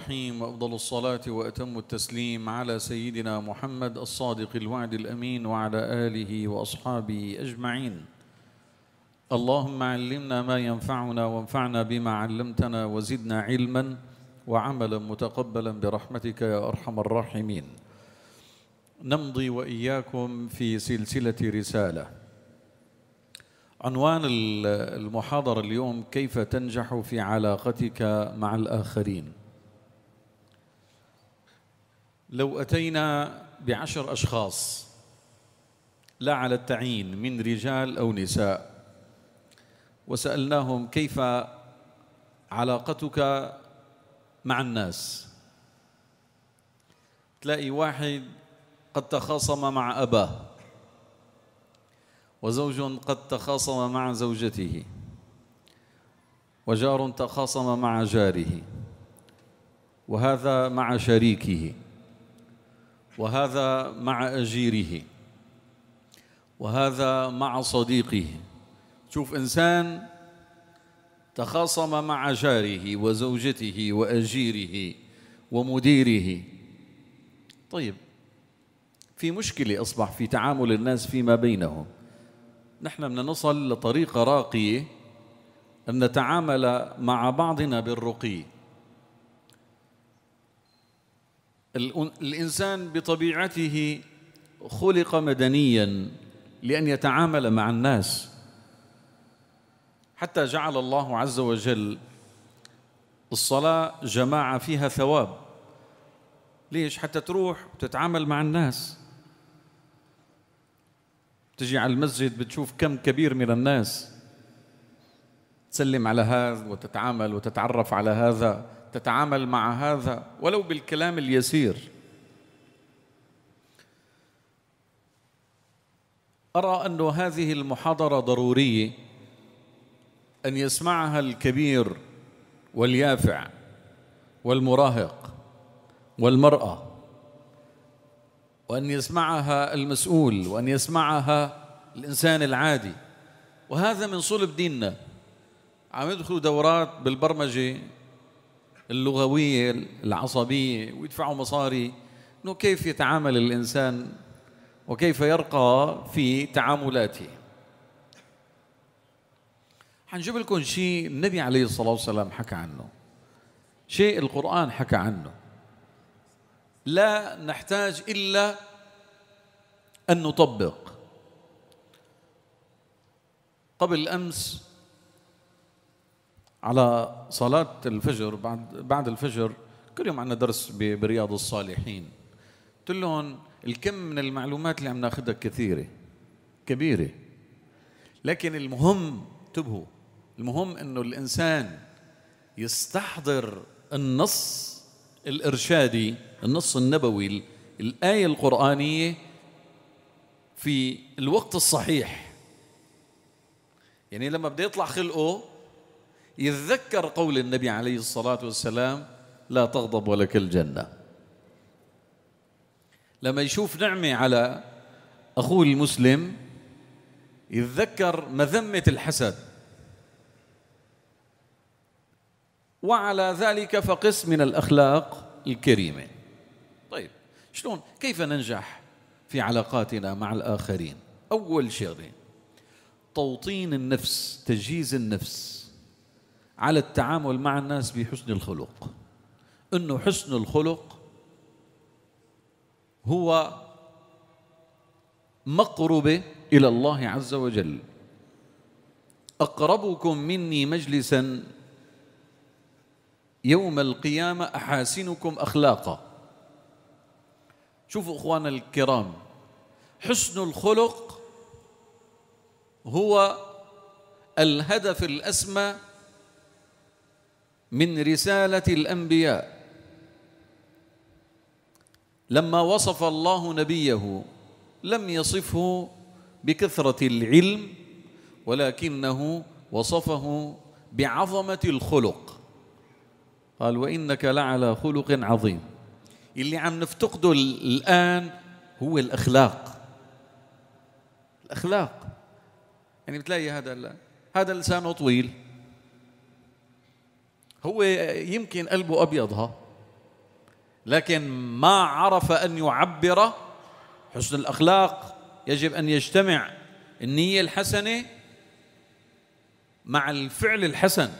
الرحيم وأفضل الصلاة وأتم التسليم على سيدنا محمد الصادق الوعد الأمين وعلى آله وأصحابه أجمعين اللهم علمنا ما ينفعنا وانفعنا بما علمتنا وزدنا علما وعملا متقبلا برحمتك يا أرحم الراحمين نمضي وإياكم في سلسلة رسالة عنوان المحاضرة اليوم كيف تنجح في علاقتك مع الآخرين لو أتينا بعشر أشخاص لا على التعيين من رجال أو نساء وسألناهم كيف علاقتك مع الناس تلاقي واحد قد تخاصم مع أباه وزوج قد تخاصم مع زوجته وجار تخاصم مع جاره وهذا مع شريكه وهذا مع أجيره وهذا مع صديقه شوف إنسان تخاصم مع جاره وزوجته وأجيره ومديره طيب في مشكلة أصبح في تعامل الناس فيما بينهم نحن بدنا نصل لطريقة راقية أن نتعامل مع بعضنا بالرقي الإنسان بطبيعته خلق مدنيا لأن يتعامل مع الناس حتى جعل الله عز وجل الصلاة جماعة فيها ثواب ليش؟ حتى تروح وتتعامل مع الناس تجي على المسجد بتشوف كم كبير من الناس تسلم على هذا وتتعامل وتتعرف على هذا تتعامل مع هذا ولو بالكلام اليسير أرى أن هذه المحاضرة ضرورية أن يسمعها الكبير واليافع والمراهق والمرأة وأن يسمعها المسؤول وأن يسمعها الإنسان العادي وهذا من صلب ديننا عم يدخلوا دورات بالبرمجة اللغوية العصبية ويدفعوا مصاري أنه كيف يتعامل الإنسان وكيف يرقى في تعاملاته حنجيب لكم شيء النبي عليه الصلاة والسلام حكى عنه شيء القرآن حكى عنه لا نحتاج إلا أن نطبق قبل أمس على صلاة الفجر بعد بعد الفجر كل يوم عندنا درس برياض الصالحين قلت لهم الكم من المعلومات اللي عم ناخذها كثيرة كبيرة لكن المهم انتبهوا المهم انه الانسان يستحضر النص الارشادي النص النبوي الايه القرانيه في الوقت الصحيح يعني لما بده يطلع خلقه يتذكر قول النبي عليه الصلاة والسلام لا تغضب ولك الجنة لما يشوف نعمة على أخوه المسلم يتذكر مذمة الحسد وعلى ذلك فقس من الأخلاق الكريمة طيب شلون كيف ننجح في علاقاتنا مع الآخرين أول شيء توطين النفس تجهيز النفس على التعامل مع الناس بحسن الخلق انه حسن الخلق هو مقربه الى الله عز وجل اقربكم مني مجلسا يوم القيامه احاسنكم اخلاقا شوفوا اخوانا الكرام حسن الخلق هو الهدف الاسمى من رسالة الأنبياء لما وصف الله نبيه لم يصفه بكثرة العلم ولكنه وصفه بعظمة الخلق قال وإنك لعلى خلق عظيم اللي عم نفتقده الآن هو الأخلاق الأخلاق يعني بتلاقي هذا هذا لسانه طويل هو يمكن قلبه أبيض ها لكن ما عرف أن يعبر حسن الأخلاق يجب أن يجتمع النية الحسنة مع الفعل الحسن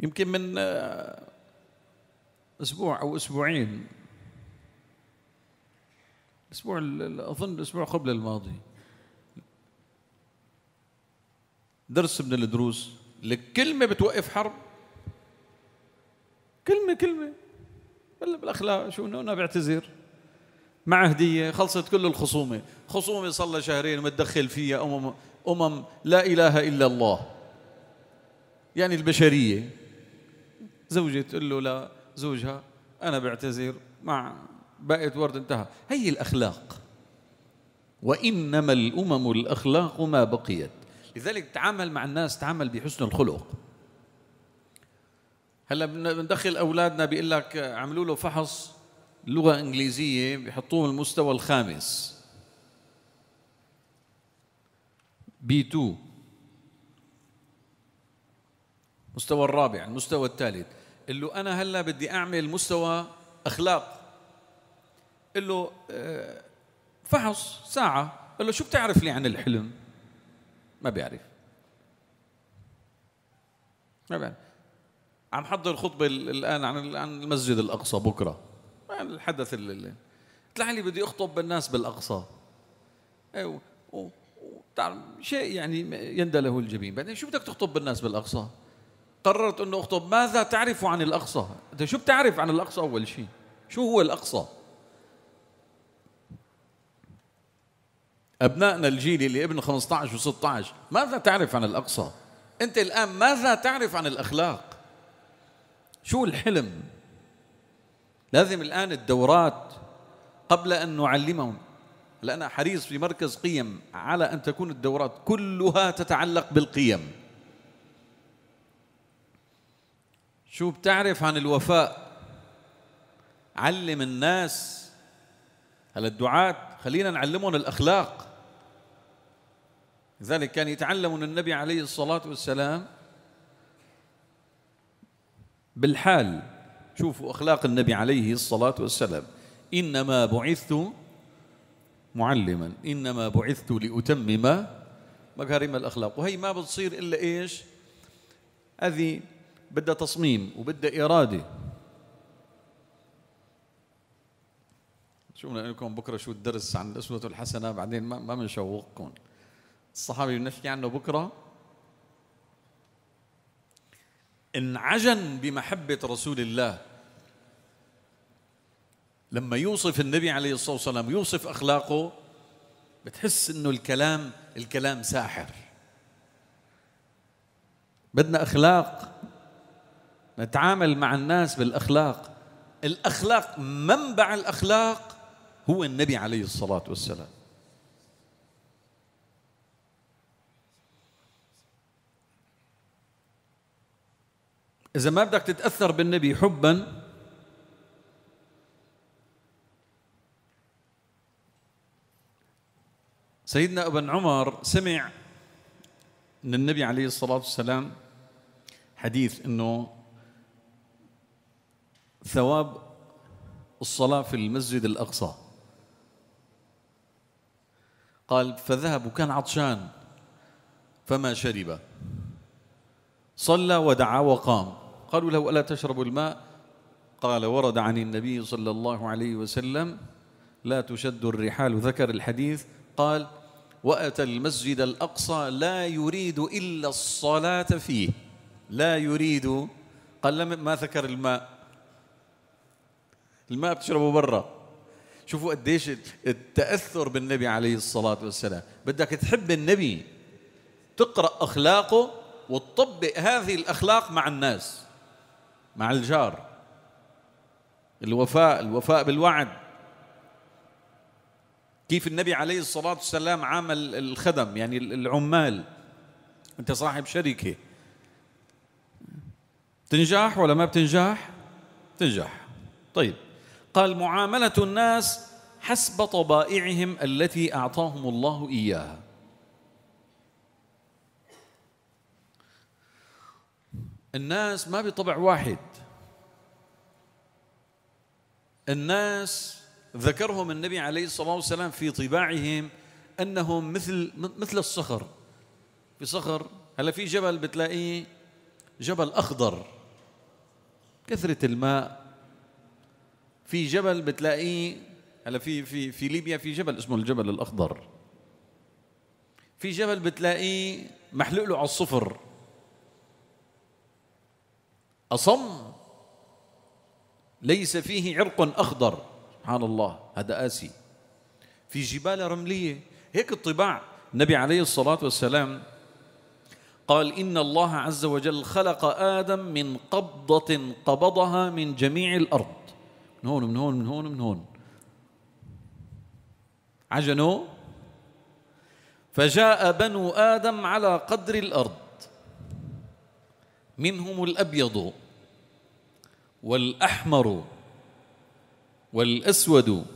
يمكن من اسبوع او اسبوعين الاسبوع اظن الاسبوع قبل الماضي درس من الدروس لكلمة بتوقف حرب كلمة كلمة بالأخلاق شو أنه بعتذر مع هدية خلصت كل الخصومة خصومة صلى شهرين متدخل فيها أمم أمم لا إله إلا الله يعني البشرية زوجة تقول له لا زوجها أنا بعتذر مع بقيت ورد انتهى هي الأخلاق وإنما الأمم الأخلاق ما بقيت لذلك تعامل مع الناس تعامل بحسن الخلق هلا بندخل اولادنا بيقول لك عملوا له فحص لغه انجليزيه بحطوه المستوى الخامس بي 2 المستوى الرابع المستوى الثالث قال له انا هلا بدي اعمل مستوى اخلاق قال له آه، فحص ساعه قال له شو بتعرف لي عن الحلم ما بيعرف ما بيعرف عم حضر خطبة الآن عن عن المسجد الأقصى بكرة يعني الحدث اللي طلع لي بدي أخطب بالناس بالأقصى أيوة شيء يعني يندى له الجبين بعدين شو بدك تخطب بالناس بالأقصى قررت أنه أخطب ماذا تعرف عن الأقصى أنت شو بتعرف عن الأقصى أول شيء شو هو الأقصى أبنائنا الجيل اللي ابن 15 و16 ماذا تعرف عن الأقصى؟ أنت الآن ماذا تعرف عن الأخلاق؟ شو الحلم؟ لازم الآن الدورات قبل أن نعلمهم لأن حريص في مركز قيم على أن تكون الدورات كلها تتعلق بالقيم شو بتعرف عن الوفاء علم الناس هلا الدعاة خلينا نعلمهم الأخلاق لذلك كان يتعلم من النبي عليه الصلاة والسلام بالحال شوفوا أخلاق النبي عليه الصلاة والسلام إنما بعثت معلما إنما بعثت لأتمم مكارم الأخلاق وهي ما بتصير إلا إيش هذه بدها تصميم وبدها إرادة شوفنا لكم بكره شو الدرس عن الاسوه الحسنه بعدين ما ما بنشوقكم الصحابي بنحكي عنه بكره انعجن بمحبه رسول الله لما يوصف النبي عليه الصلاه والسلام يوصف اخلاقه بتحس انه الكلام الكلام ساحر بدنا اخلاق نتعامل مع الناس بالاخلاق الاخلاق منبع الاخلاق هو النبي عليه الصلاة والسلام إذا ما بدك تتأثر بالنبي حبا سيدنا ابن عمر سمع من النبي عليه الصلاة والسلام حديث أنه ثواب الصلاة في المسجد الأقصى قال فذهب وكان عطشان فما شرب صلى ودعا وقام قالوا له ألا تشرب الماء قال ورد عن النبي صلى الله عليه وسلم لا تشد الرحال ذكر الحديث قال وأتى المسجد الأقصى لا يريد إلا الصلاة فيه لا يريد قال ما ذكر الماء الماء بتشربه برا شوفوا قديش التأثر بالنبي عليه الصلاة والسلام بدك تحب النبي تقرأ أخلاقه وتطبق هذه الأخلاق مع الناس مع الجار الوفاء الوفاء بالوعد كيف النبي عليه الصلاة والسلام عامل الخدم يعني العمال أنت صاحب شركة تنجح ولا ما بتنجح؟ تنجح طيب قال معاملة الناس حسب طبائعهم التي أعطاهم الله إياها الناس ما بطبع واحد الناس ذكرهم النبي عليه الصلاة والسلام في طباعهم أنهم مثل مثل الصخر في صخر هلا في جبل بتلاقيه جبل أخضر كثرة الماء في جبل بتلاقيه هلا في في في ليبيا في جبل اسمه الجبل الاخضر في جبل بتلاقيه محلوق له على الصفر اصم ليس فيه عرق اخضر سبحان الله هذا قاسي في جبال رمليه هيك الطباع النبي عليه الصلاه والسلام قال ان الله عز وجل خلق ادم من قبضه قبضها من جميع الارض من هون ومن هون ومن هون ومن هون عجنوا فجاء بنو آدم على قدر الأرض منهم الأبيض والأحمر والأسود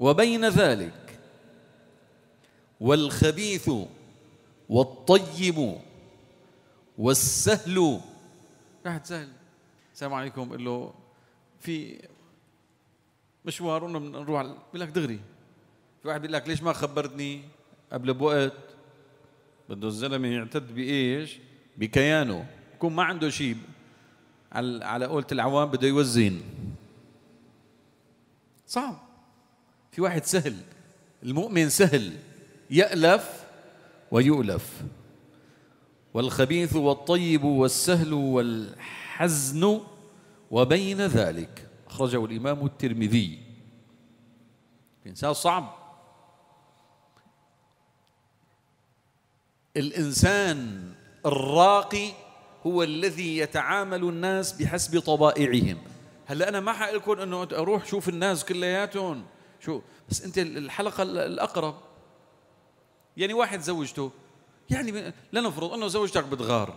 وبين ذلك والخبيث والطيب والسهل راح تسهل السلام عليكم قال له في مشوار انه نروح بقول لك دغري في واحد بيقول لك ليش ما خبرتني قبل بوقت بده الزلمه يعتد بايش؟ بكيانه يكون ما عنده شيء على على قولة العوام بده يوزن صعب في واحد سهل المؤمن سهل يألف ويؤلف والخبيث والطيب والسهل والحزن وبين ذلك أخرجه الإمام الترمذي الإنسان صعب الإنسان الراقي هو الذي يتعامل الناس بحسب طبائعهم هلا أنا ما حقلكم أنه أروح شوف الناس كلياتهم شو بس أنت الحلقة الأقرب يعني واحد زوجته يعني لنفرض أنه زوجتك بتغار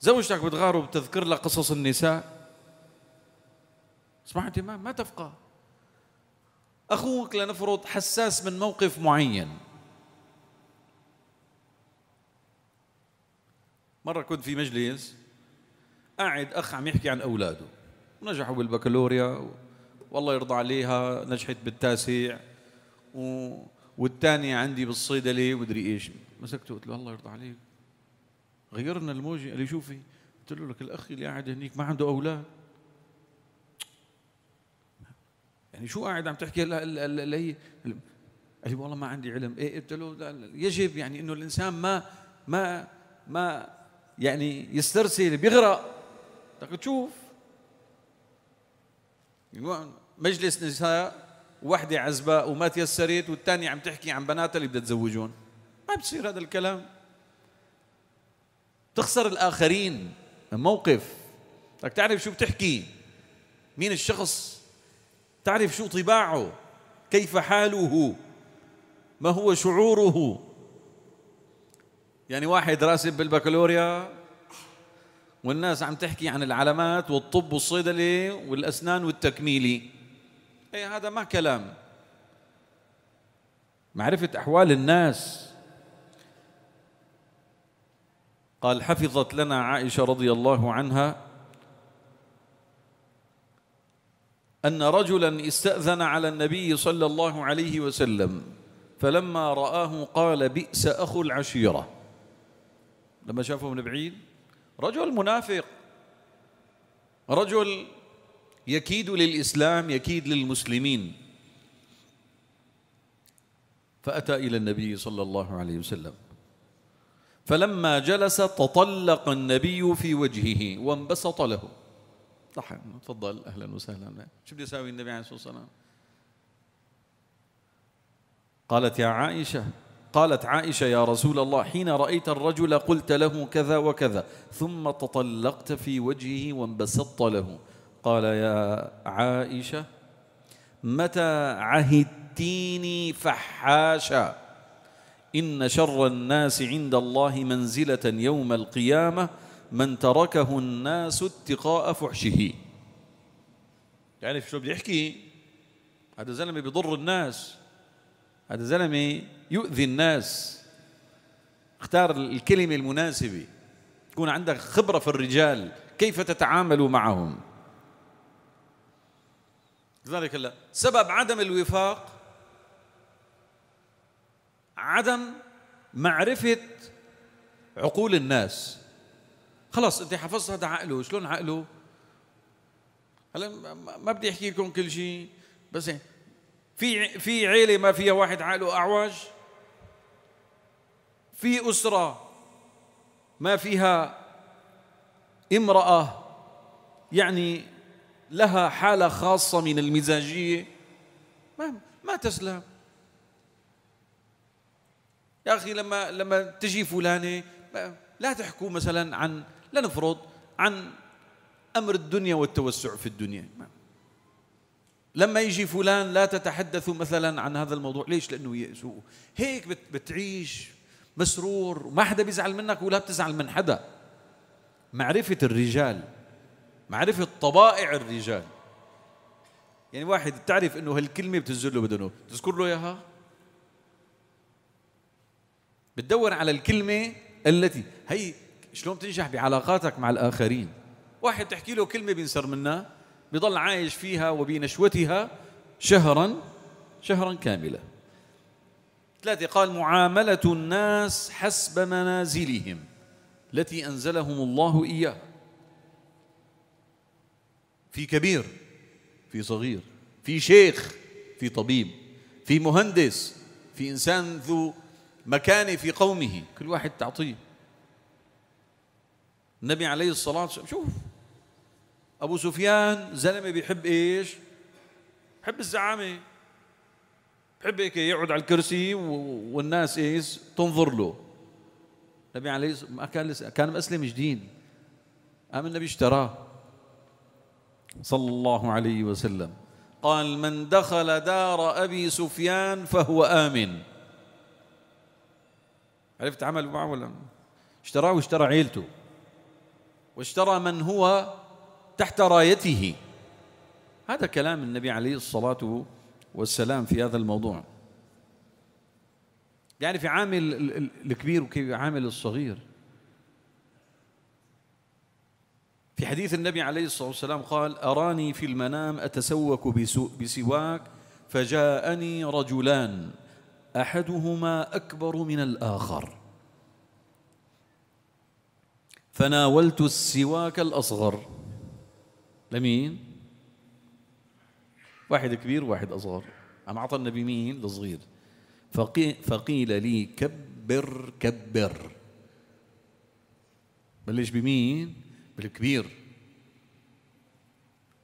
زوجتك بتغار وبتذكر لك قصص النساء سمعت يا ما تفقه أخوك لنفرض حساس من موقف معين مرة كنت في مجلس قاعد أخ عم يحكي عن أولاده نجحوا بالبكالوريا والله يرضى عليها نجحت بالتاسع و... والثانية عندي بالصيدلة ومدري ايش مسكته قلت له الله يرضى عليك غيرنا الموجة قال لي شوفي قلت له لك الأخ اللي قاعد هنيك ما عنده أولاد يعني شو قاعد عم تحكي اللي هي قال لي والله ما عندي علم ايه قلت له يجب يعني انه الانسان ما ما ما يعني يسترسل بيغرق بدك طيب، تشوف مجلس نساء وحده عزباء وما تيسرت والثانيه عم تحكي عن بناتها اللي بدها تزوجون ما بصير هذا الكلام تخسر الاخرين موقف بدك تعرف شو بتحكي مين الشخص تعرف شو طباعه كيف حاله ما هو شعوره يعني واحد راسب بالبكالوريا والناس عم تحكي عن العلامات والطب والصيدلة والأسنان والتكميلي أي هذا ما كلام معرفة أحوال الناس قال حفظت لنا عائشة رضي الله عنها أن رجلا استأذن على النبي صلى الله عليه وسلم فلما رآه قال بئس أخو العشيرة لما شافه من بعيد رجل منافق رجل يكيد للإسلام يكيد للمسلمين فأتى إلى النبي صلى الله عليه وسلم فلما جلس تطلق النبي في وجهه وانبسط له طحن تفضل اهلا وسهلا نعم. شو بده يساوي النبي عليه الصلاه والسلام قالت يا عائشه قالت عائشه يا رسول الله حين رايت الرجل قلت له كذا وكذا ثم تطلقت في وجهه وانبسطت له قال يا عائشه متى عهدتيني فحاشا ان شر الناس عند الله منزله يوم القيامه من تركه الناس اتقاء فحشه يعني في شو بدي احكي هذا زلمه بيضر الناس هذا زلمه يؤذي الناس اختار الكلمه المناسبه تكون عندك خبره في الرجال كيف تتعامل معهم لذلك لا سبب عدم الوفاق عدم معرفه عقول الناس خلاص انت حفظت هذا عقله شلون عقله هلا ما بدي احكي لكم كل شيء بس إيه، في في عيله ما فيها واحد عقله اعوج في اسره ما فيها امراه يعني لها حاله خاصه من المزاجيه ما ما تسلم يا اخي لما لما تجي فلانه لا تحكوا مثلا عن لنفرض عن أمر الدنيا والتوسع في الدنيا لما يجي فلان لا تتحدثوا مثلا عن هذا الموضوع ليش لأنه يأسوء هيك بتعيش مسرور وما حدا بيزعل منك ولا بتزعل من حدا معرفة الرجال معرفة طبائع الرجال يعني واحد بتعرف انه هالكلمه بتنزل له بدنه تذكر له اياها بتدور على الكلمه التي هي شلون بتنجح بعلاقاتك مع الآخرين واحد تحكي له كلمة بينسر منها بيضل عايش فيها وبنشوتها شهرا شهرا كاملا ثلاثة قال معاملة الناس حسب منازلهم التي أنزلهم الله إياها في كبير في صغير في شيخ في طبيب في مهندس في إنسان ذو مكانة في قومه كل واحد تعطيه النبي عليه الصلاة والسلام شوف أبو سفيان زلمة بيحب إيش بحب الزعامة بحب هيك يقعد على الكرسي والناس إيش تنظر له النبي عليه ما كان كان مسلم جديد قام النبي اشتراه صلى الله عليه وسلم قال من دخل دار أبي سفيان فهو آمن عرفت عمل معه ولا اشتراه واشترى عيلته واشترى من هو تحت رايته هذا كلام النبي عليه الصلاة والسلام في هذا الموضوع يعني في عامل الكبير عامل الصغير في حديث النبي عليه الصلاة والسلام قال أراني في المنام أتسوك بسواك فجاءني رجلان أحدهما أكبر من الآخر فناولت السواك الأصغر لمين؟ واحد كبير وواحد أصغر عم أعطى النبي مين؟ الصغير فقي فقيل لي كبر كبر بلش بمين؟ بالكبير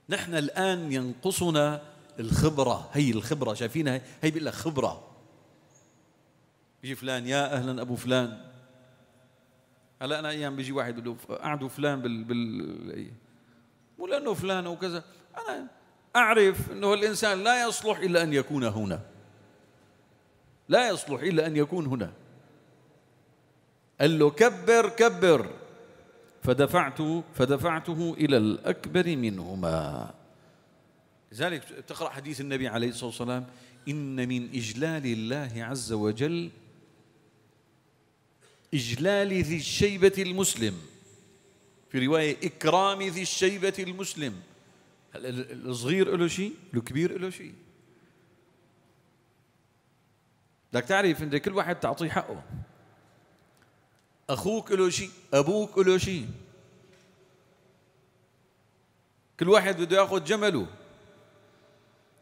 نحن الآن ينقصنا الخبرة هي الخبرة شايفينها هي بيقول لك خبرة يجي فلان يا أهلا أبو فلان هلا انا ايام بيجي واحد له قعدوا فلان بال بال إيه. ولانه فلان وكذا انا اعرف انه الانسان لا يصلح الا ان يكون هنا لا يصلح الا ان يكون هنا قال له كبر كبر فدفعت فدفعته الى الاكبر منهما لذلك تقرا حديث النبي عليه الصلاه والسلام ان من اجلال الله عز وجل إجلال ذي الشيبة المسلم في رواية إكرام ذي الشيبة المسلم الصغير له شيء الكبير له شيء بدك تعرف انت كل واحد تعطيه حقه اخوك له شيء ابوك له شيء كل واحد بده ياخذ جمله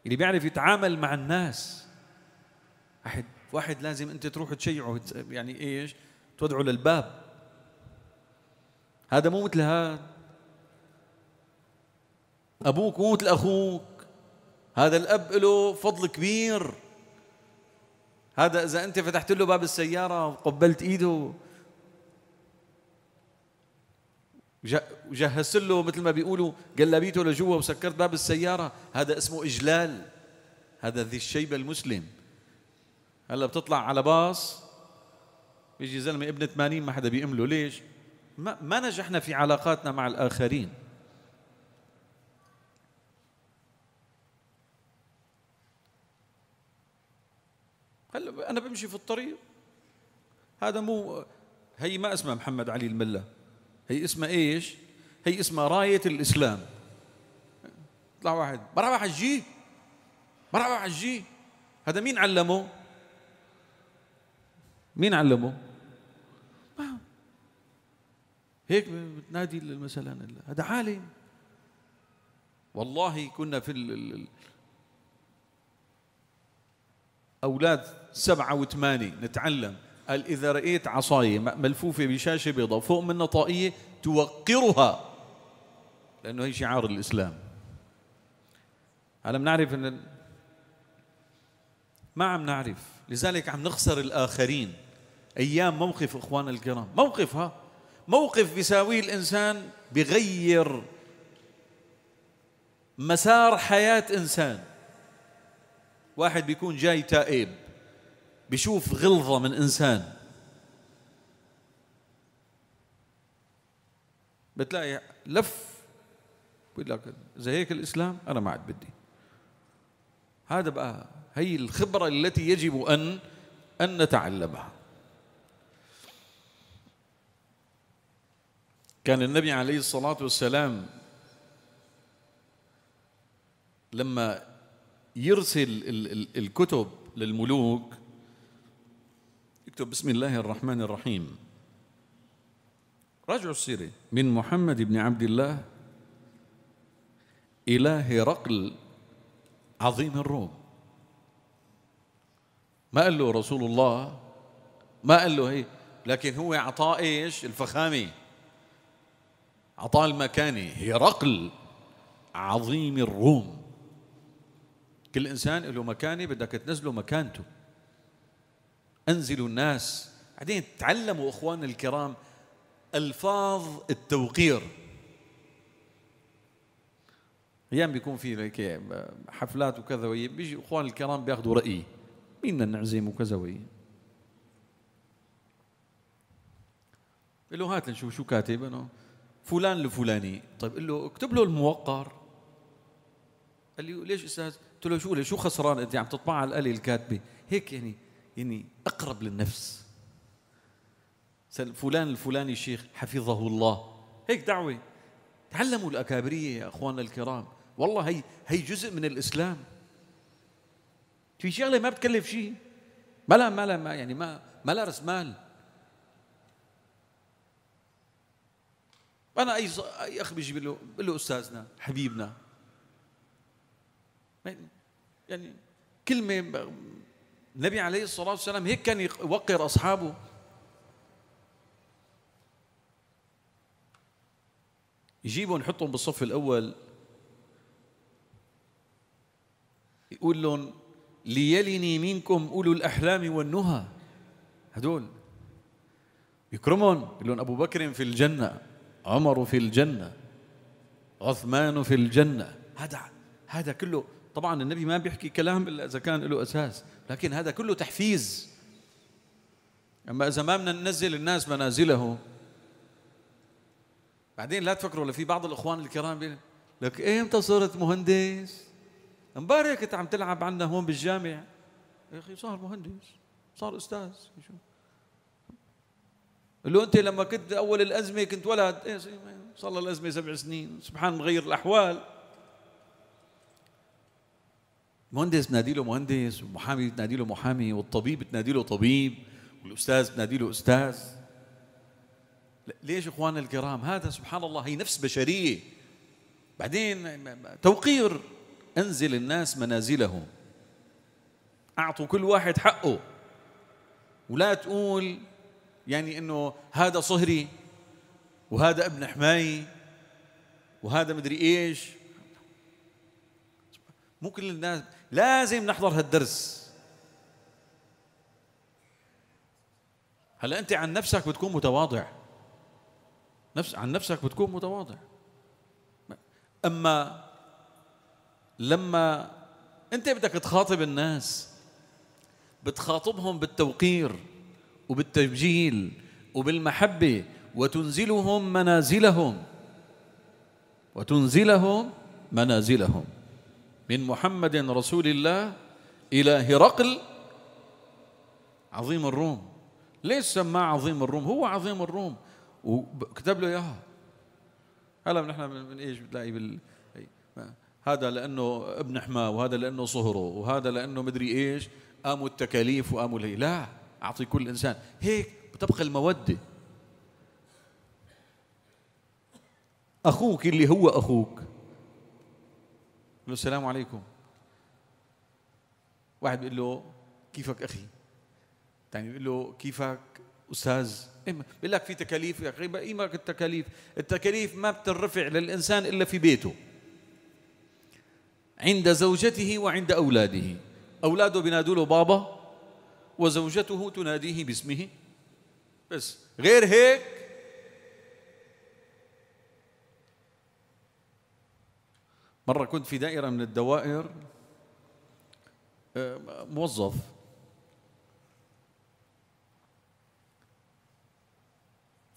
اللي بيعرف يتعامل مع الناس واحد واحد لازم انت تروح تشيعه يعني ايش تدعو للباب هذا مو مثل هذا أبوك مو مثل أخوك هذا الأب له فضل كبير هذا إذا أنت فتحت له باب السيارة وقبلت إيده وجهزت له مثل ما بيقولوا جلابيته لجوا وسكرت باب السيارة هذا اسمه إجلال هذا ذي الشيبة المسلم هلا بتطلع على باص بيجي زلمه ابن 80 ما حدا بيقم له ليش؟ ما, ما نجحنا في علاقاتنا مع الاخرين هلا انا بمشي في الطريق هذا مو هي ما اسمها محمد علي المله هي اسمها ايش؟ هي اسمها رايه الاسلام طلع واحد مرحبا حجي مرحبا حجي هذا مين علمه؟ مين علمه؟ هيك بتنادي مثلا هذا عالم والله كنا في ال أولاد سبعة وثمانية نتعلم قال إذا رأيت عصاية ملفوفة بشاشة بيضاء فوق منها طاقية توقرها لأنه هي شعار الإسلام هلا بنعرف أن ما عم نعرف لذلك عم نخسر الآخرين أيام موقف إخواننا الكرام موقف ها موقف بيساويه الإنسان بغير مسار حياة إنسان واحد بيكون جاي تائب بيشوف غلظة من إنسان بتلاقي لف بيقول لك اذا هيك الإسلام أنا ما عاد بدي هذا بقى هي الخبرة التي يجب أن أن نتعلمها كان النبي عليه الصلاة والسلام لما يرسل الكتب للملوك يكتب بسم الله الرحمن الرحيم رجع السيرة من محمد بن عبد الله إلى هرقل عظيم الروم ما قال له رسول الله ما قال له هي لكن هو أعطاه إيش الفخامة عطاء المكاني هرقل عظيم الروم كل انسان له مكانه بدك تنزله مكانته انزلوا الناس بعدين تعلموا اخواننا الكرام الفاظ التوقير ايام بيكون في هيك حفلات وكذا بيجي اخوان الكرام بياخذوا رايي مين بدنا نعزم وكذا وي له هات لنشوف شو كاتب انه فلان الفلاني طيب قال له اكتب له الموقر قال لي ليش استاذ قلت له شو شو خسران انت عم تطبع على الاله الكاتبه هيك يعني يعني اقرب للنفس فلان الفلاني شيخ حفظه الله هيك دعوه تعلموا الاكابريه يا اخواننا الكرام والله هي هي جزء من الاسلام في شغله ما بتكلف شيء ما لا ما لا ما يعني ما ما لا راس مال انا اي اي اخ بيجي بيقول له بقول له استاذنا حبيبنا يعني،, يعني كلمه النبي عليه الصلاه والسلام هيك كان يوقر اصحابه يجيبهم يحطهم بالصف الاول يقول لهم ليلني منكم اولو الاحلام والنهى هدول يكرمهم يقول لهم ابو بكر في الجنه عمر في الجنة عثمان في الجنة هذا هذا كله طبعا النبي ما بيحكي كلام إلا إذا كان له أساس لكن هذا كله تحفيز أما إذا ما بدنا ننزل الناس منازلهم بعدين لا تفكروا في بعض الإخوان الكرام بيقول لك إيه أنت صرت مهندس امبارح كنت عم تلعب عندنا هون بالجامع يا أخي صار مهندس صار أستاذ اللي انت لما كنت اول الازمه كنت ولد ايه صار الازمه سبع سنين سبحان غير الاحوال مهندس تنادي له مهندس ومحامي تنادي له محامي والطبيب تنادي له طبيب والاستاذ تنادي له استاذ ليش اخواننا الكرام هذا سبحان الله هي نفس بشريه بعدين توقير انزل الناس منازلهم اعطوا كل واحد حقه ولا تقول يعني انه هذا صهري وهذا ابن حماي وهذا مدري ايش مو كل الناس لازم نحضر هالدرس هلا انت عن نفسك بتكون متواضع نفس عن نفسك بتكون متواضع اما لما انت بدك تخاطب الناس بتخاطبهم بالتوقير وبالتبجيل وبالمحبة وتنزلهم منازلهم وتنزلهم منازلهم من محمد رسول الله إلى هرقل عظيم الروم ليش سماه عظيم الروم هو عظيم الروم وكتب له اياها هلا نحن من ايش بتلاقي بال هذا لانه ابن حماه وهذا لانه صهره وهذا لانه مدري ايش قاموا التكاليف وقاموا لا أعطي كل إنسان هيك بتبقى المودة أخوك اللي هو أخوك السلام عليكم واحد بيقول له كيفك أخي ثاني بيقول له كيفك أستاذ بيقول لك في تكاليف يا أخي بقيمك التكاليف التكاليف ما بتنرفع للإنسان إلا في بيته عند زوجته وعند أولاده أولاده بينادوا له بابا وزوجته تناديه باسمه بس غير هيك مرة كنت في دائرة من الدوائر آه، موظف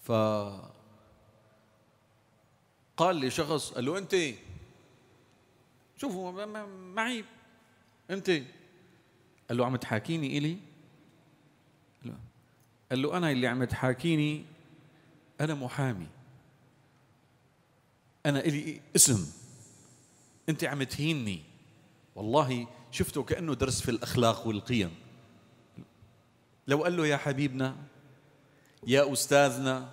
فقال لي شخص قال له انت شوفوا معي انت قال له عم تحاكيني الي قال له أنا اللي عم تحاكيني أنا محامي أنا إلي اسم أنت عم تهيني والله شفته كأنه درس في الأخلاق والقيم لو قال له يا حبيبنا يا أستاذنا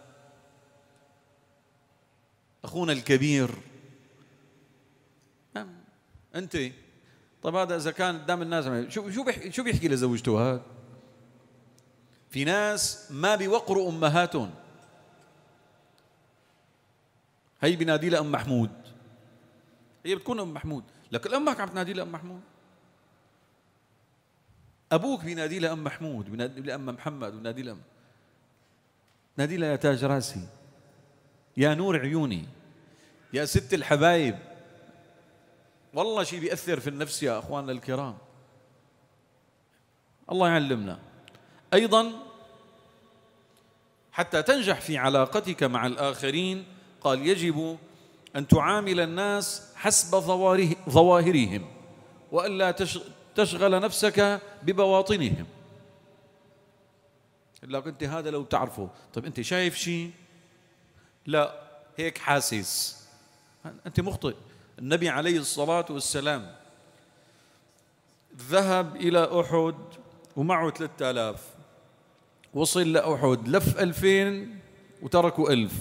أخونا الكبير نعم، أنت طب هذا إذا كان قدام الناس شو شو بيحكي لزوجته هذا في ناس ما بيوقروا امهاتهم هي بنادي لها ام محمود هي بتكون ام محمود لكن امك عم تنادي لأم ام محمود ابوك بينادي لأم ام محمود بينادي لأم محمد بينادي لأم نادي لها يا تاج راسي يا نور عيوني يا ست الحبايب والله شيء بيأثر في النفس يا أخواننا الكرام الله يعلمنا أيضا حتى تنجح في علاقتك مع الآخرين قال يجب أن تعامل الناس حسب ظواهرهم وألا تشغل نفسك ببواطنهم لك أنت هذا لو تعرفه طيب أنت شايف شيء لا هيك حاسس أنت مخطئ النبي عليه الصلاة والسلام ذهب إلى أحد ومعه 3000 وصل لأحد لف ألفين وتركوا ألف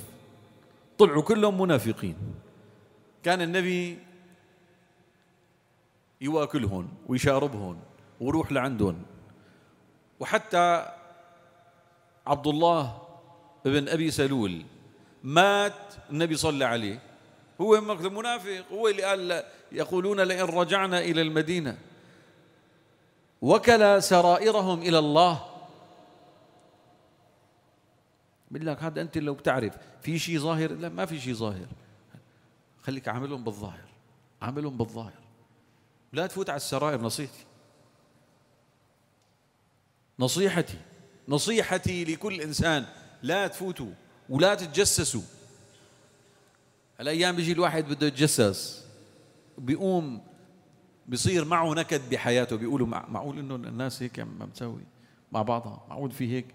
طلعوا كلهم منافقين كان النبي يواكلهم ويشاربهم ويروح لعندهم وحتى عبد الله بن أبي سلول مات النبي صلى عليه هو منافق هو اللي قال يقولون لئن رجعنا إلى المدينة وكل سرائرهم إلى الله بقول لك هذا انت لو بتعرف في شيء ظاهر لا ما في شيء ظاهر خليك عاملهم بالظاهر عاملهم بالظاهر لا تفوت على السرائر نصيحتي نصيحتي نصيحتي لكل انسان لا تفوتوا ولا تتجسسوا الايام بيجي الواحد بده يتجسس بيقوم بصير معه نكد بحياته بيقولوا معقول انه الناس هيك عم تسوي مع بعضها معقول في هيك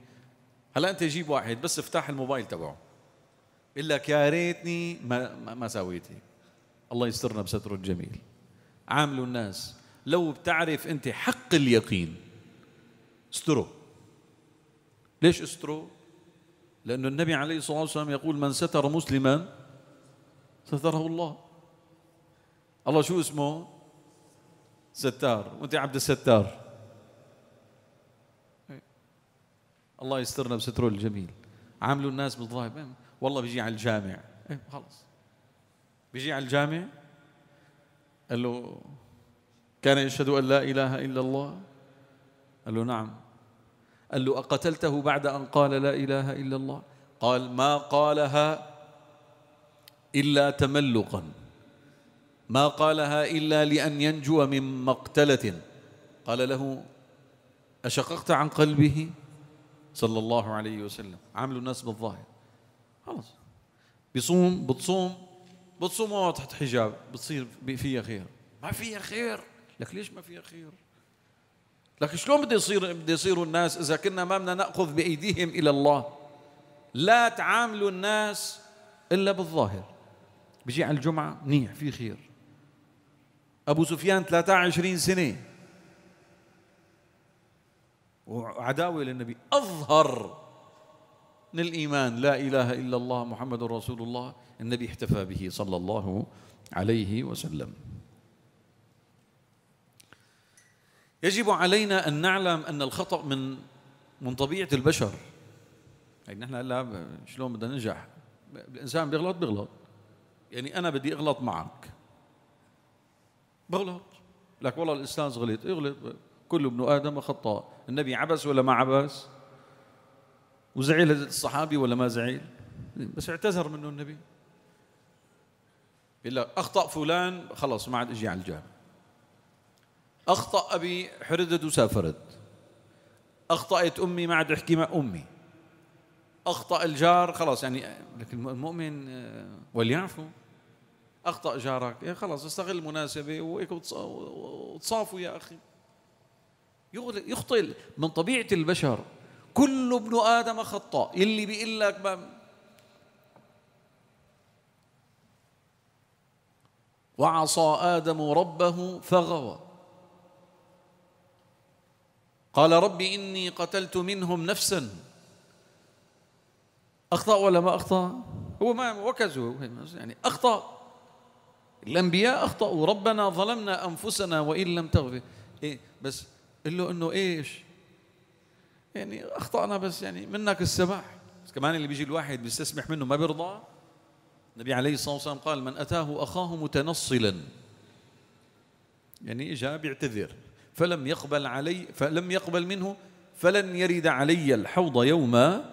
هلا انت جيب واحد بس افتح الموبايل تبعه يقول لك يا ريتني ما ما سويت هيك الله يسترنا بستره الجميل عاملوا الناس لو بتعرف انت حق اليقين استره ليش استره لأن النبي عليه الصلاة والسلام يقول من ستر مسلما ستره الله الله شو اسمه ستار وانت عبد الستار الله يسترنا بستره الجميل عاملوا الناس بالظاهر إيه، والله بيجي على الجامع ايه خلص بيجي على الجامع قال له كان يشهد ان لا اله الا الله قال له نعم قال له اقتلته بعد ان قال لا اله الا الله قال ما قالها الا تملقا ما قالها الا لان ينجو من مقتله قال له اشققت عن قلبه صلى الله عليه وسلم عاملوا الناس بالظاهر خلاص بيصوم بتصوم بتصوم وهو تحت حجاب بتصير فيها خير ما فيها خير لك ليش ما فيها خير لك شلون بده يصير بده يصيروا الناس اذا كنا ما بدنا ناخذ بايديهم الى الله لا تعاملوا الناس الا بالظاهر بيجي على الجمعه منيح في خير ابو سفيان 23 سنه وعداوة للنبي أظهر من الإيمان لا إله إلا الله محمد رسول الله النبي احتفى به صلى الله عليه وسلم يجب علينا أن نعلم أن الخطأ من من طبيعة البشر يعني نحن هلا شلون بدنا ننجح الإنسان بيغلط بيغلط يعني أنا بدي أغلط معك بغلط لك والله الأستاذ غلط اغلط كل ابن آدم خطاء النبي عبس ولا ما عبس وزعل الصحابي ولا ما زعل بس اعتذر منه النبي قال لك أخطأ فلان خلص ما عاد اجي على الجامع أخطأ أبي حردت وسافرت أخطأت أمي ما عاد أحكي مع أمي أخطأ الجار خلاص يعني لكن المؤمن آه، وليعفو أخطأ جارك خلص إيه، خلاص استغل المناسبة وتصافوا يا أخي يخطئ من طبيعة البشر كل ابن آدم خطاء اللي بيقول لك وعصى آدم ربه فغوى قال رب إني قتلت منهم نفسا أخطأ ولا ما أخطأ هو ما وكزوا يعني أخطأ الأنبياء أخطأوا ربنا ظلمنا أنفسنا وإن لم تغفر إيه بس قال له انه ايش يعني اخطانا بس يعني منك السماح بس كمان اللي بيجي الواحد بيستسمح منه ما بيرضى النبي عليه الصلاه والسلام قال من اتاه اخاه متنصلا يعني اجا بيعتذر فلم يقبل علي فلم يقبل منه فلن يرد علي الحوض يوم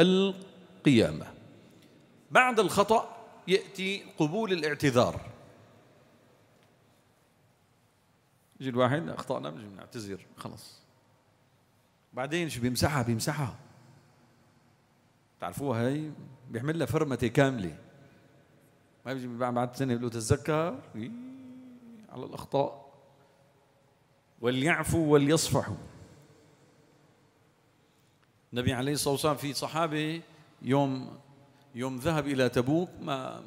القيامه بعد الخطا ياتي قبول الاعتذار يجي الواحد اخطانا نجي نعتذر خلاص بعدين شو بيمسحها بيمسحها تعرفوها هي بيحمل لها فرمته كامله ما بيجي بعد سنه بيقول له على الاخطاء وليعفوا وليصفحوا النبي عليه الصلاه والسلام في صحابه يوم يوم ذهب الى تبوك ما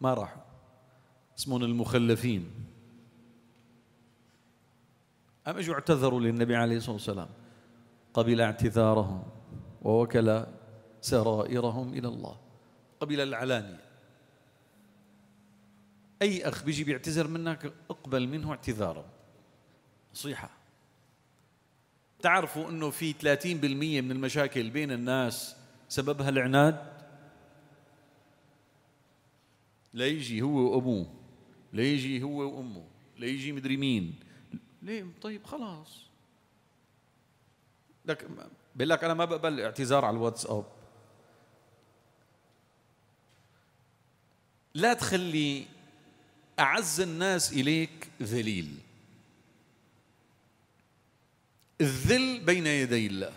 ما راحوا اسمهم المخلفين أم اجوا اعتذروا للنبي عليه الصلاة والسلام قبل اعتذارهم ووكل سرائرهم إلى الله قبل العلانية أي أخ بيجي بيعتذر منك اقبل منه اعتذاره نصيحة تعرفوا أنه في 30% من المشاكل بين الناس سببها العناد لا يجي هو وأبوه لا يجي هو وأمه لا يجي مدري مين ليه طيب خلاص لك بقول لك انا ما بقبل اعتذار على الواتساب لا تخلي اعز الناس اليك ذليل الذل بين يدي الله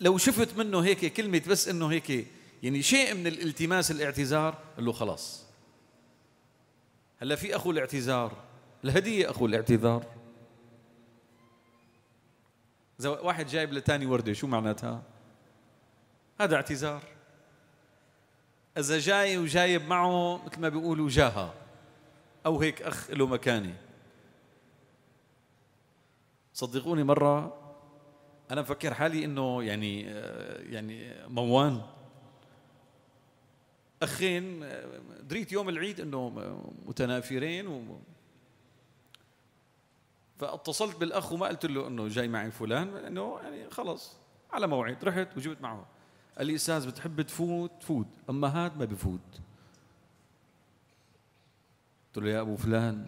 لو شفت منه هيك كلمه بس انه هيك يعني شيء من الالتماس الاعتذار قال له خلاص هلا في اخو الاعتذار الهديه اخو الاعتذار إذا واحد جايب لثاني وردة شو معناتها؟ هذا اعتذار إذا جاي وجايب معه مثل ما بيقولوا جاهة أو هيك أخ له مكانة صدقوني مرة أنا مفكر حالي إنه يعني آه، يعني موان أخين آه، دريت يوم العيد إنه متنافرين و فاتصلت بالاخ وما قلت له انه جاي معي فلان انه يعني خلص على موعد رحت وجبت معه قال لي استاذ بتحب تفوت فوت اما هاد ما بفوت قلت له يا ابو فلان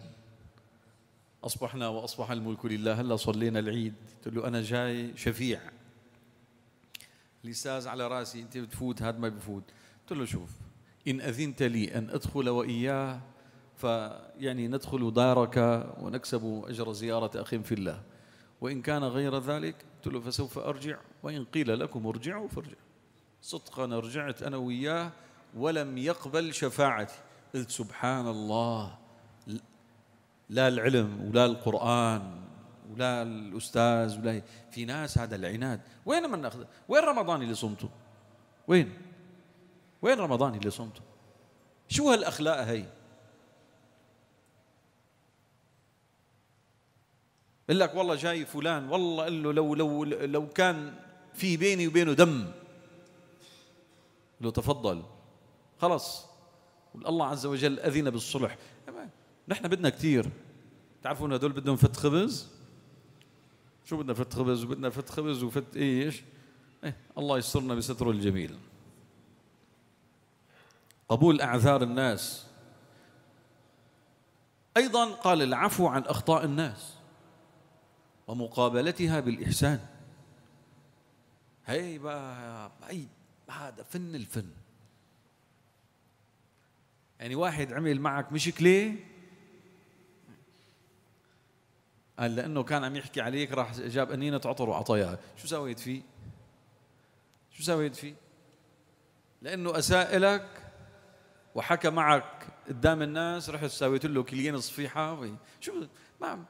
اصبحنا واصبح الملك لله هلا صلينا العيد قلت له انا جاي شفيع الاستاذ على راسي انت بتفوت هذا ما بفوت قلت له شوف ان اذنت لي ان ادخل واياه فيعني ندخل دارك ونكسب أجر زيارة أخ في الله وإن كان غير ذلك قلت له فسوف أرجع وإن قيل لكم ارجعوا فارجع صدقا رجعت أنا وياه ولم يقبل شفاعتي قلت سبحان الله لا العلم ولا القرآن ولا الأستاذ ولا في ناس هذا العناد وين من ناخذ وين رمضان اللي صمته وين وين رمضان اللي صمته شو هالأخلاق هي يقول لك والله جاي فلان والله قال له لو لو لو كان في بيني وبينه دم لو تفضل خلص الله عز وجل أذن بالصلح نحن بدنا كثير تعرفون هدول بدهم فت خبز شو بدنا فت خبز وبدنا فت خبز وفت ايش إيه الله يسترنا بستره الجميل قبول أعذار الناس أيضا قال العفو عن أخطاء الناس ومقابلتها بالإحسان هي بقى أي هذا فن الفن يعني واحد عمل معك مشكلة قال لأنه كان عم يحكي عليك راح جاب أنينة عطر وعطاياها شو سويت فيه شو سويت فيه لأنه أساء لك وحكى معك قدام الناس رحت سويت له كلين صفيحة شو ما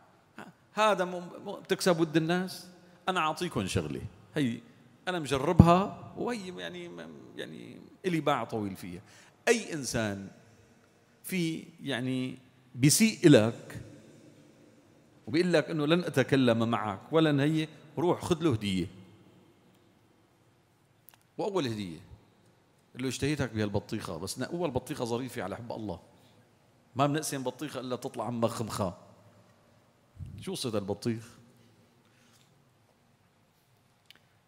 هذا مو بتكسب ود الناس انا اعطيكم شغله هي انا مجربها وهي يعني يعني الي باع طويل فيها اي انسان في يعني بيسيء لك وبيقول لك انه لن اتكلم معك ولا هي روح خذ له هديه واول هديه اللي له اشتهيتك بهالبطيخه بس اول بطيخه ظريفه على حب الله ما بنقسم بطيخه الا تطلع مخمخه شو قصة البطيخ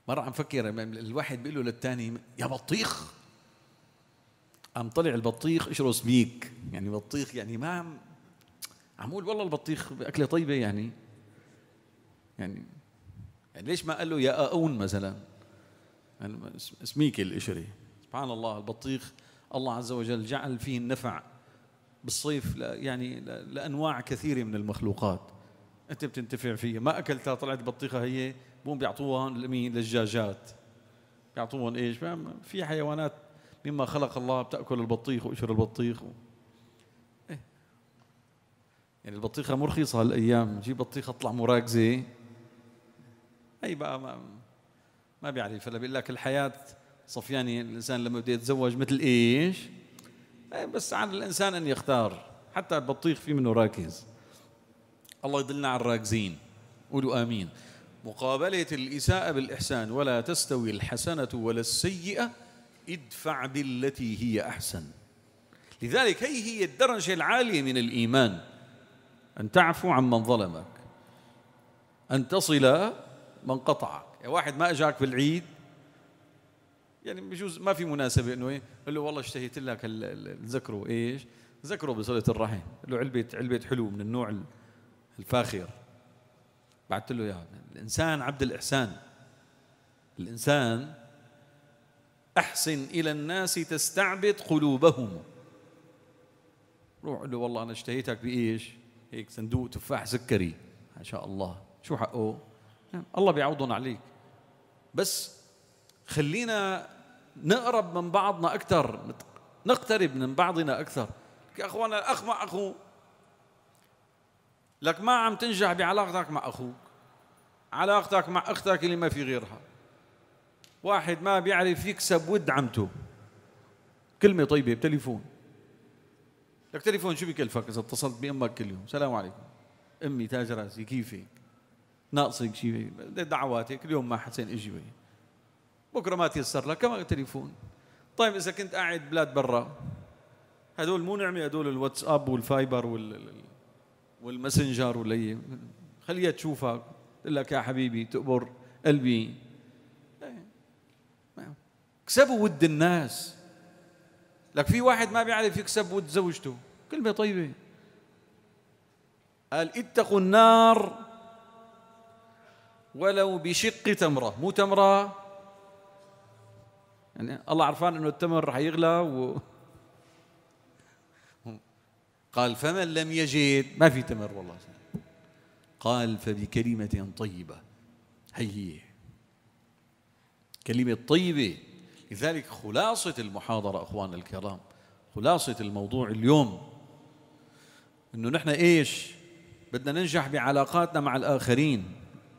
مرة عم فكر الواحد بيقول له للثاني يا بطيخ قام طلع البطيخ اشرو سميك يعني بطيخ يعني ما عم عم اقول والله البطيخ اكله طيبه يعني يعني يعني ليش ما قال له يا أؤون مثلا يعني سميك القشري سبحان الله البطيخ الله عز وجل جعل فيه النفع بالصيف يعني لأنواع كثيرة من المخلوقات انت بتنتفع فيها ما اكلتها طلعت بطيخه هي بقوم بيعطوها لمين للجاجات بيعطوهم ايش في حيوانات مما خلق الله بتاكل البطيخ وقشر البطيخ و... إيه؟ يعني البطيخه مو رخيصه هالايام جيب بطيخه تطلع مراكزه هي بقى ما, ما بيعرف هلا بيقول لك الحياه صفياني الانسان لما بده يتزوج مثل ايش؟ إيه بس على الانسان ان يختار حتى البطيخ في منه راكز الله يدلنا على الراكزين قولوا آمين مقابلة الإساءة بالإحسان ولا تستوي الحسنة ولا السيئة ادفع بالتي هي أحسن لذلك هي هي الدرجة العالية من الإيمان أن تعفو عمن ظلمك أن تصل من قطعك يا يعني واحد ما أجاك بالعيد يعني بجوز ما في مناسبة إنه إيه قال له والله اشتهيت لك ذكره إيش ذكره بصلة الرحم قال له علبة علبة حلو من النوع الفاخر بعثت له اياها الانسان عبد الاحسان الانسان احسن الى الناس تستعبد قلوبهم روح قول له والله انا اشتهيتك بايش؟ هيك صندوق تفاح سكري ما شاء الله شو حقه؟ نعم. الله بيعوضهم عليك بس خلينا نقرب من بعضنا اكثر نقترب من بعضنا اكثر يا اخوانا الاخ مع اخوه لك ما عم تنجح بعلاقتك مع أخوك علاقتك مع أختك اللي ما في غيرها واحد ما بيعرف يكسب ود عمته كلمة طيبة بتليفون لك تليفون شو بكلفك إذا اتصلت بأمك كل يوم السلام عليكم أمي تاج راسي كيفك ناقصك شيء دعواتك اليوم ما حسين اجي بكره ما تيسر لك كمان تليفون طيب اذا كنت قاعد بلاد برا هدول مو نعمه هدول الواتساب والفايبر وال والمسنجر ولي خليها تشوفك تقول لك يا حبيبي تقبر قلبي إيه. كسبوا ود الناس لك في واحد ما بيعرف يكسب ود زوجته كلمة طيبة قال اتقوا النار ولو بشق تمرة مو تمرة يعني الله عرفان انه التمر رح يغلى و... قال فمن لم يجد ما في تمر والله قال فبكلمة طيبة هي هي كلمة طيبة لذلك خلاصة المحاضرة أخواننا الكرام خلاصة الموضوع اليوم انه نحن ايش بدنا ننجح بعلاقاتنا مع الاخرين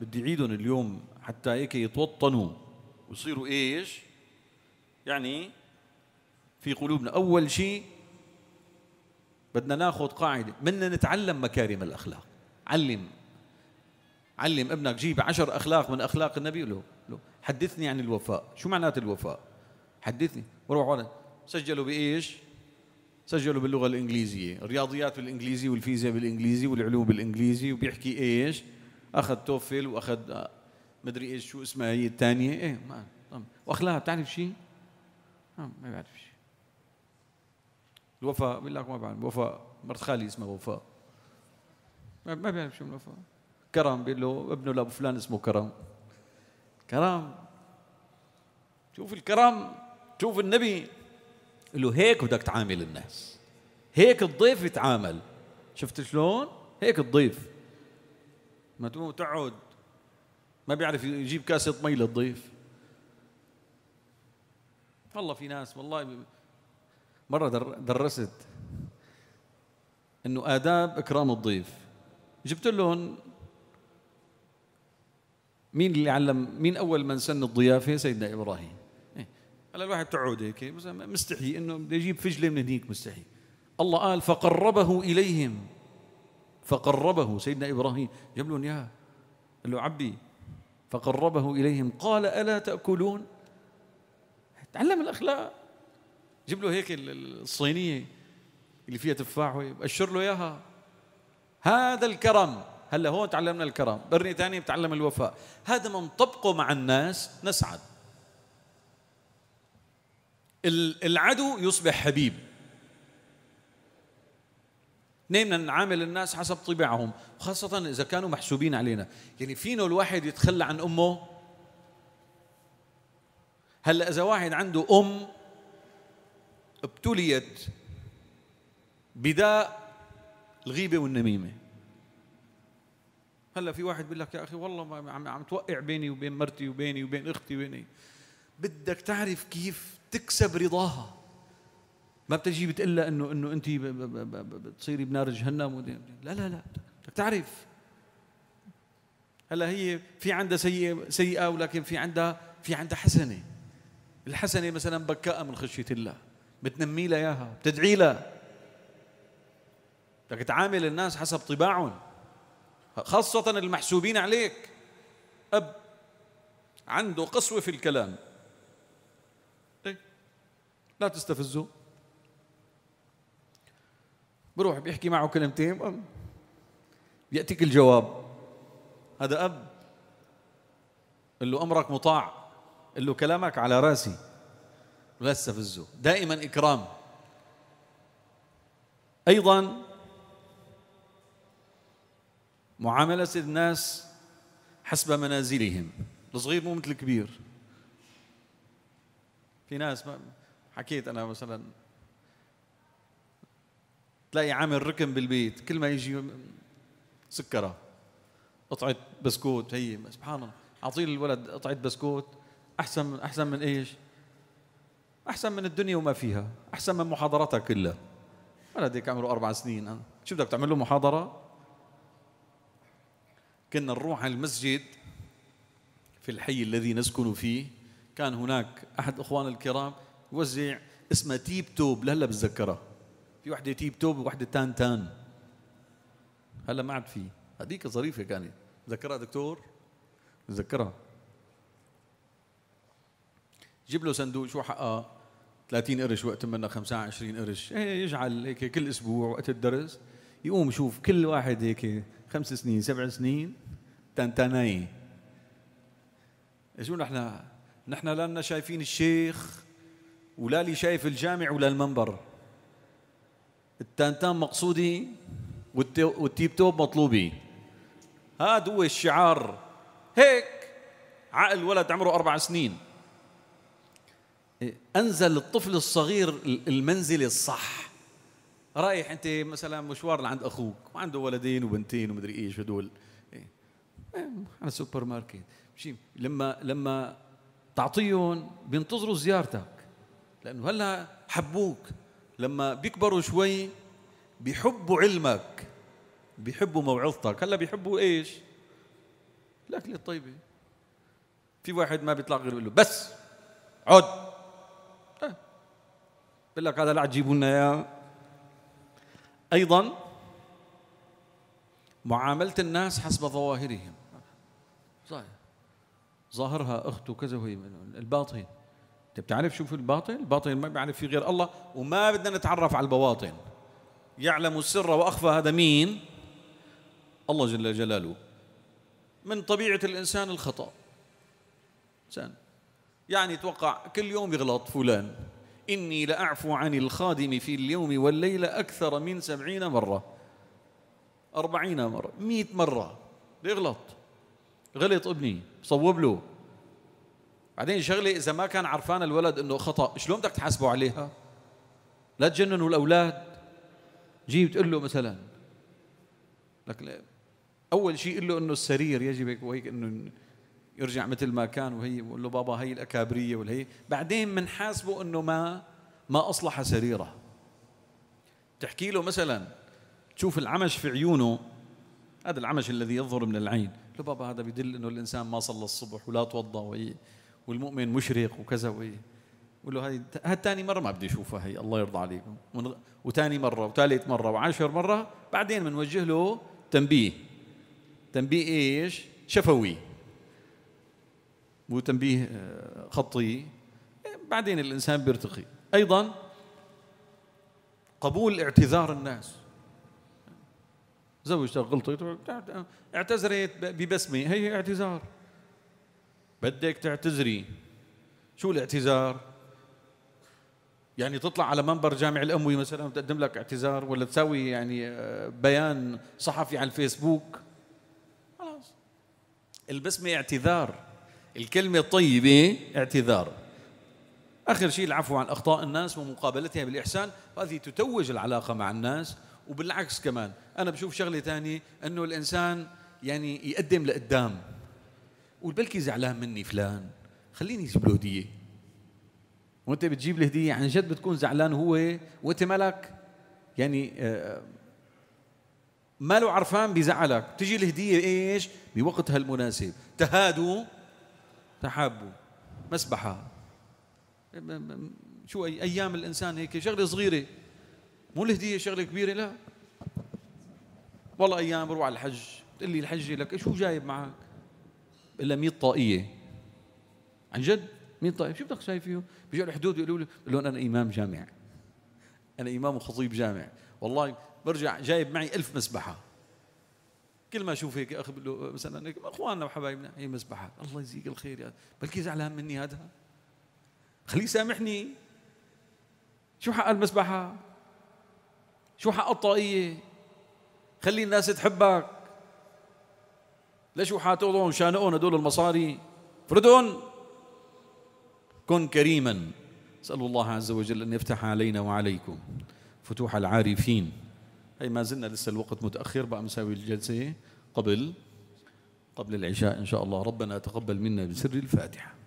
بدي اعيدهم اليوم حتى هيك يتوطنوا ويصيروا ايش يعني في قلوبنا اول شيء بدنا ناخذ قاعده بدنا نتعلم مكارم الاخلاق علم علم ابنك جيب عشر اخلاق من اخلاق النبي له له حدثني عن الوفاء شو معنات الوفاء حدثني وروح ورا سجلوا بايش سجلوا باللغه الانجليزيه الرياضيات بالانجليزي والفيزياء بالانجليزي والعلوم بالانجليزي وبيحكي ايش اخذ توفل واخذ آه، مدري ايش شو اسمها هي الثانيه ايه ما واخلاق بتعرف شيء آه، ما بعرف شيء الوفاء بالله ما بعرف وفاء مرت خالي اسمها وفاء ما بيعرف شو الوفاء كرم بيقول له ابنه لابو فلان اسمه كرم كرم شوف الكرم شوف النبي قال له هيك بدك تعامل الناس هيك الضيف يتعامل شفت شلون هيك الضيف ما تقوم تقعد ما بيعرف يجيب كاسة مي للضيف والله في ناس والله مرة درست انه آداب إكرام الضيف جبت لهم مين اللي علم مين أول من سن الضيافة سيدنا إبراهيم هلا إيه. الواحد تعود هيك مستحي انه بده يجيب فجله من هنيك مستحي الله قال فقربه اليهم فقربه سيدنا ابراهيم جاب لهم اياها قال له عبي فقربه اليهم قال الا تاكلون تعلم الاخلاق جيب له هيك الصينيه اللي فيها تفاح بشر له اياها هذا الكرم هلا هون تعلمنا الكرم برني ثاني بتعلم الوفاء هذا من طبقه مع الناس نسعد العدو يصبح حبيب بدنا نعامل الناس حسب طباعهم خاصة إذا كانوا محسوبين علينا يعني فينا الواحد يتخلى عن أمه هلا إذا واحد عنده أم ابتليت بداء الغيبة والنميمة هلا في واحد بيقول لك يا اخي والله ما عم عم توقع بيني وبين مرتي وبيني وبين اختي وبيني بدك تعرف كيف تكسب رضاها ما بتجي بتقول لها انه انه انت بتصيري بنار جهنم ودي. لا لا لا بدك تعرف هلا هي في عندها سيئه سيئه ولكن في عندها في عندها حسنه الحسنه مثلا بكاء من خشيه الله بتنمي لها اياها بتدعي لها بدك تعامل الناس حسب طباعهم خاصة المحسوبين عليك أب عنده قسوة في الكلام إيه؟ لا تستفزه بروح بيحكي معه كلمتين بيأتيك الجواب هذا أب قل له أمرك مطاع قل له كلامك على راسي لا تستفزه دائما إكرام أيضا معاملة الناس حسب منازلهم الصغير مو مثل الكبير في ناس ما حكيت أنا مثلا تلاقي عامل ركن بالبيت كل ما يجي سكره قطعه بسكوت هي سبحان الله اعطيه الولد قطعه بسكوت احسن احسن من ايش؟ احسن من الدنيا وما فيها احسن من محاضراتها كلها انا ديك عمره اربع سنين أنا. شو بدك تعمل له محاضره كنا نروح على المسجد في الحي الذي نسكن فيه كان هناك احد اخوان الكرام يوزع اسمها تيب توب لهلا بتذكرها في وحده تيب توب ووحده تان تان هلا ما عاد في هذيك ظريفه كانت تذكرها دكتور تذكرها جيب له صندوق شو حقها 30 قرش وقت منا 25 قرش إيه، يجعل هيك كل اسبوع وقت الدرس يقوم يشوف كل واحد هيك خمس سنين سبع سنين تنتني شو نحن نحن لا لنا شايفين الشيخ ولا لي شايف الجامع ولا المنبر التانتان مقصودي والتيب توب مطلوبي هذا هو الشعار هيك عقل ولد عمره اربع سنين انزل الطفل الصغير المنزل الصح رايح انت مثلا مشوار لعند اخوك وعنده ولدين وبنتين ومدري ايش هدول إيه. إيه، على السوبر ماركت شيء لما لما تعطيهم بينتظروا زيارتك لانه هلا حبوك لما بيكبروا شوي بيحبوا علمك بيحبوا موعظتك هلا بيحبوا ايش الاكله الطيبه في واحد ما بيطلع غير له بس عد بقول لك هذا لا تجيبوا لنا اياه ايضا معامله الناس حسب ظواهرهم صحيح ظاهرها اخته كذا وهي الباطن انت بتعرف شو في الباطن؟ الباطن ما بيعرف يعني فيه غير الله وما بدنا نتعرف على البواطن يعلم السر واخفى هذا مين؟ الله جل جلاله من طبيعه الانسان الخطا انسان يعني يتوقع كل يوم يغلط فلان إني لأعفو عن الخادم في اليوم والليلة أكثر من سبعين مرة أربعين مرة مئة مرة بيغلط غلط ابني صوب له بعدين شغلة إذا ما كان عرفان الولد أنه خطأ شلون بدك تحاسبه عليها لا تجننوا الأولاد جيب تقول له مثلا لك أول شيء قل له أنه السرير يجب وهيك أنه يرجع مثل ما كان وهي بقول له بابا هي الاكابريه والهي بعدين بنحاسبه انه ما ما اصلح سريره تحكي له مثلا تشوف العمش في عيونه هذا العمش الذي يظهر من العين له بابا هذا بيدل انه الانسان ما صلى الصبح ولا توضا وهي والمؤمن مشرق وكذا وهي بقول له هاي ثاني مره ما بدي اشوفها هي الله يرضى عليكم وثاني مره وثالث مره وعاشر مره بعدين بنوجه له تنبيه تنبيه ايش؟ شفوي وتنبيه آه، خطي بعدين الإنسان بيرتقي أيضا قبول اعتذار الناس زوجتك غلطت آه، اعتذرت ببسمة هي اعتذار بدك تعتذري شو الاعتذار يعني تطلع على منبر جامع الأموي مثلا وتقدم لك اعتذار ولا تساوي يعني آه، بيان صحفي على الفيسبوك خلاص البسمة اعتذار الكلمة الطيبة اعتذار آخر شيء العفو عن أخطاء الناس ومقابلتها بالإحسان هذه تتوج العلاقة مع الناس وبالعكس كمان أنا بشوف شغلة ثانية أنه الإنسان يعني يقدم لقدام وبلكي زعلان مني فلان خليني أجيب له هدية وأنت بتجيب له هدية عن جد بتكون زعلان هو وأنت مالك يعني آه، ما له عرفان بزعلك تجي الهدية إيش بوقتها المناسب تهادوا تحابوا مسبحة شو أيام الإنسان هيك شغلة صغيرة مو الهدية شغلة كبيرة لا والله أيام بروح على الحج بتقول لي الحجة لك شو جايب معك إلا 100 طاقية عن جد 100 طائيه شو بدك شايف فيهم بيجوا الحدود يقولوا لي بقول لهم أنا إمام جامع أنا إمام وخطيب جامع والله برجع جايب معي ألف مسبحة كل ما اشوف هيك له مثلا هيك اخواننا وحبايبنا هي إيه، مذبحات الله يجزيك الخير يا بلكي زعلان مني هذا خليه يسامحني شو حق المذبحه شو حق الطاقيه خلي الناس تحبك ليش وحاتوضعهم شانقهم هدول المصاري فردون كن كريما اسال الله عز وجل ان يفتح علينا وعليكم فتوح العارفين هي ما زلنا لسه الوقت متأخر بقى مساوي الجلسة قبل قبل العشاء إن شاء الله ربنا تقبل منا بسر الفاتحة